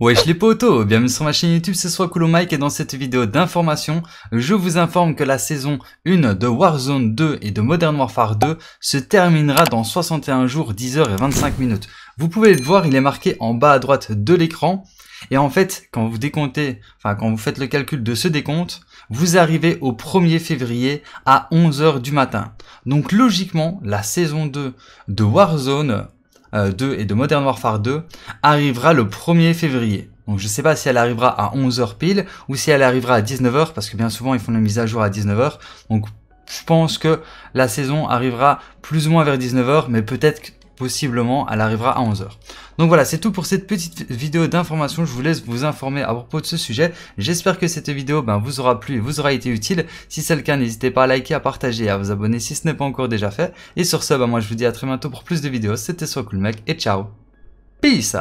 Wesh les potos, bienvenue sur ma chaîne YouTube, c'est soit Coolo Mike et dans cette vidéo d'information, je vous informe que la saison 1 de Warzone 2 et de Modern Warfare 2 se terminera dans 61 jours, 10 h et 25 minutes. Vous pouvez le voir, il est marqué en bas à droite de l'écran. Et en fait, quand vous décomptez, enfin quand vous faites le calcul de ce décompte, vous arrivez au 1er février à 11h du matin. Donc logiquement, la saison 2 de Warzone 2 euh, et de Modern Warfare 2 arrivera le 1er février. Donc je ne sais pas si elle arrivera à 11h pile ou si elle arrivera à 19h parce que bien souvent ils font les mises à jour à 19h. Donc je pense que la saison arrivera plus ou moins vers 19h mais peut-être possiblement elle arrivera à 11h. Donc voilà, c'est tout pour cette petite vidéo d'information. Je vous laisse vous informer à propos de ce sujet. J'espère que cette vidéo ben, vous aura plu et vous aura été utile. Si c'est le cas, n'hésitez pas à liker, à partager et à vous abonner si ce n'est pas encore déjà fait. Et sur ce, ben, moi je vous dis à très bientôt pour plus de vidéos. C'était Soit Cool et ciao. Peace